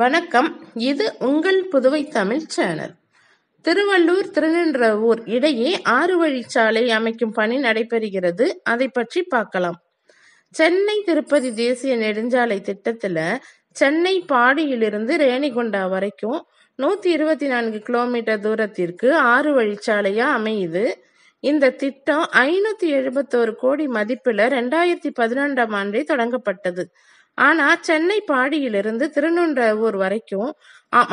வணக்கம் இது உங்கள் புதுவை தமிழ் சேனல் திருவள்ளூர் திருநின்றவூர் இடையே ஆறு வழிச்சாலை அமைக்கும் பணி நடைபெறுகிறது அதை பற்றி பார்க்கலாம் சென்னை திருப்பதி தேசிய நெடுஞ்சாலை திட்டத்துல சென்னை பாடியிலிருந்து ரேணிகுண்டா வரைக்கும் நூத்தி இருபத்தி நான்கு கிலோமீட்டர் தூரத்திற்கு ஆறு வழிச்சாலையா அமையுது இந்த திட்டம் ஐநூத்தி எழுபத்தோரு கோடி மதிப்புல ரெண்டாயிரத்தி பதினொன்றாம் ஆண்டே தொடங்கப்பட்டது ஆனா சென்னை பாடியிலிருந்து திருநொன்றவூர் வரைக்கும்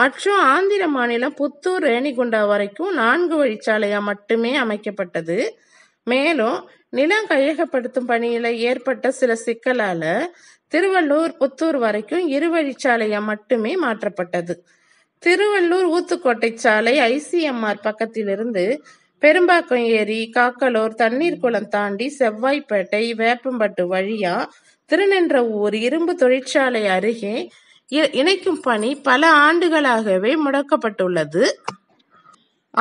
மற்றும் ஆந்திர மாநிலம் புத்தூர் ரேணிகுண்டா வரைக்கும் நான்கு வழிச்சாலையா மட்டுமே அமைக்கப்பட்டது மேலும் நிலம் கையகப்படுத்தும் பணியில ஏற்பட்ட சில சிக்கலால திருவள்ளூர் புத்தூர் வரைக்கும் இரு வழிச்சாலையா மட்டுமே மாற்றப்பட்டது திருவள்ளூர் ஊத்துக்கோட்டை சாலை ஐசிஎம்ஆர் பக்கத்திலிருந்து பெரும்பாக்கம் ஏரி காக்கலூர் தண்ணீர் குளம் தாண்டி செவ்வாய்ப்பேட்டை வேப்பம்பட்டு வழியா திருநின்ற ஊர் இரும்பு தொழிற்சாலை அருகே இணைக்கும் பணி பல ஆண்டுகளாகவே முடக்கப்பட்டுள்ளது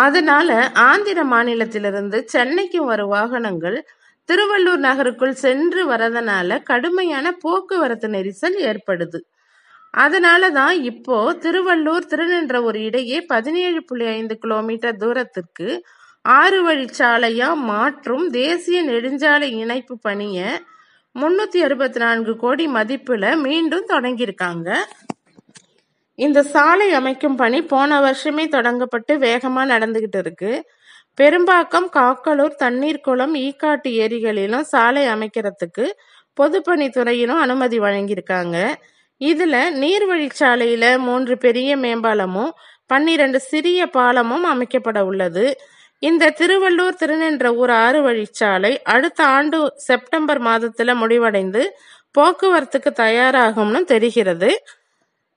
அதனால ஆந்திர மாநிலத்திலிருந்து சென்னைக்கு வரும் வாகனங்கள் திருவள்ளூர் நகருக்குள் சென்று வரதனால கடுமையான போக்குவரத்து நெரிசல் ஏற்படுது அதனால தான் இப்போ திருவள்ளூர் திருநின்ற ஒரு இடையே பதினேழு புள்ளி ஐந்து கிலோமீட்டர் தூரத்திற்கு ஆறு வழிச்சாலையா மாற்றும் தேசிய நெடுஞ்சாலை இணைப்பு பணியை முன்னூற்றி அறுபத்தி நான்கு கோடி மதிப்பில் மீண்டும் தொடங்கியிருக்காங்க இந்த சாலை அமைக்கும் பணி போன வருஷமே தொடங்கப்பட்டு வேகமாக நடந்துக்கிட்டு இருக்கு பெரும்பாக்கம் காக்கலூர் தண்ணீர் குளம் ஈக்காட்டு ஏரிகளிலும் சாலை அமைக்கிறதுக்கு பொதுப்பணித்துறையிலும் அனுமதி வழங்கியிருக்காங்க இதில் நீர்வழிச்சாலையில் மூன்று பெரிய மேம்பாலமும் பன்னிரண்டு சிறிய பாலமும் அமைக்கப்பட உள்ளது இந்த திருவள்ளூர் ஊர் ஆறு வழிச்சாலை அடுத்த ஆண்டு செப்டம்பர் மாதத்தில் முடிவடைந்து போக்குவரத்துக்கு தயாராகும்னு தெரிகிறது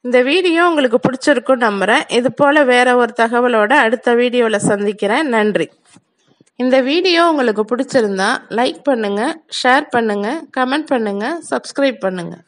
இந்த வீடியோ உங்களுக்கு பிடிச்சிருக்கும் நம்புகிறேன் இது போல் வேற ஒரு தகவலோட அடுத்த வீடியோவில் சந்திக்கிறேன் நன்றி இந்த வீடியோ உங்களுக்கு பிடிச்சிருந்தா லைக் பண்ணுங்கள் ஷேர் பண்ணுங்கள் கமெண்ட் பண்ணுங்கள் சப்ஸ்கிரைப் பண்ணுங்கள்